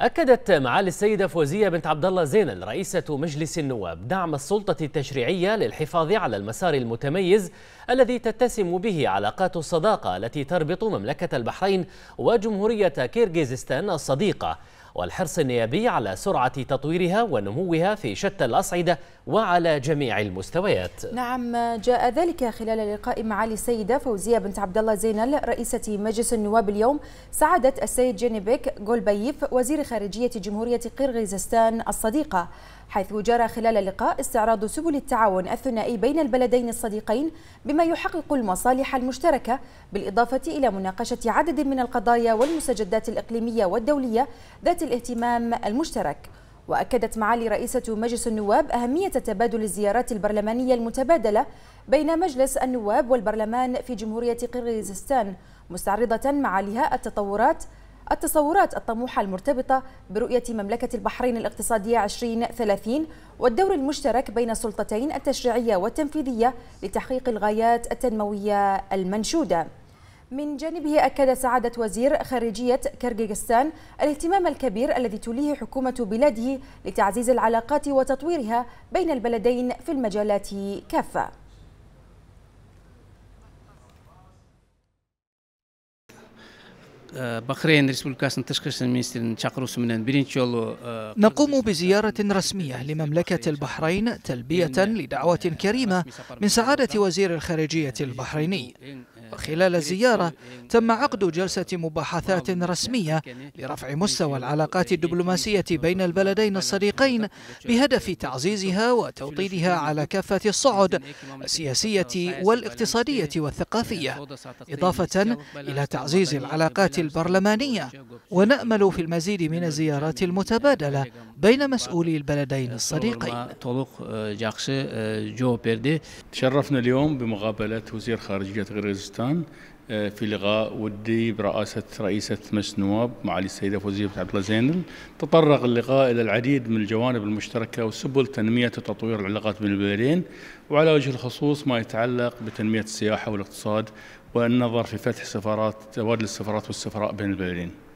أكدت معالي السيدة فوزية بنت عبد الله زينل رئيسة مجلس النواب دعم السلطة التشريعية للحفاظ على المسار المتميز الذي تتسم به علاقات الصداقة التي تربط مملكة البحرين وجمهورية كيرغيزستان الصديقة والحرص النيابي على سرعة تطويرها ونموها في شتى الأصعدة وعلى جميع المستويات نعم جاء ذلك خلال لقاء معالي السيدة فوزية بنت عبد الله زينل رئيسة مجلس النواب اليوم سعادة السيد جينيبيك جولبايف وزير خارجية جمهورية قرغيزستان الصديقة حيث جرى خلال اللقاء استعراض سبل التعاون الثنائي بين البلدين الصديقين بما يحقق المصالح المشتركة بالإضافة إلى مناقشة عدد من القضايا والمستجدات الإقليمية والدولية ذات الاهتمام المشترك وأكدت معالي رئيسة مجلس النواب أهمية تبادل الزيارات البرلمانية المتبادلة بين مجلس النواب والبرلمان في جمهورية قرغيزستان مستعرضة معاليها التطورات التصورات الطموحة المرتبطة برؤية مملكة البحرين الاقتصادية 2030 والدور المشترك بين السلطتين التشريعية والتنفيذية لتحقيق الغايات التنموية المنشودة من جانبه أكد سعادة وزير خارجية كرغيزستان الاهتمام الكبير الذي توليه حكومة بلاده لتعزيز العلاقات وتطويرها بين البلدين في المجالات كافة بحرين نقوم بزيارة رسمية لمملكة البحرين تلبية لدعوة كريمة من سعادة وزير الخارجية البحريني وخلال الزيارة تم عقد جلسة مباحثات رسمية لرفع مستوى العلاقات الدبلوماسية بين البلدين الصديقين بهدف تعزيزها وتوطيدها على كافة الصعد السياسية والاقتصادية والثقافية إضافة إلى تعزيز العلاقات البرلمانية ونأمل في المزيد من الزيارات المتبادلة بين مسؤولي البلدين الصديقين آه، آه، تشرفنا اليوم بمقابلة وزير خارجية قرغيزستان آه، في لقاء ودي برئاسة رئيسة مجلس النواب معالي السيدة فوزية عبد الله زينل تطرق اللقاء إلى العديد من الجوانب المشتركة وسبل تنمية وتطوير العلاقات بين البلدين وعلى وجه الخصوص ما يتعلق بتنمية السياحة والاقتصاد والنظر في فتح سفارات تبادل السفارات والسفراء بين البلدين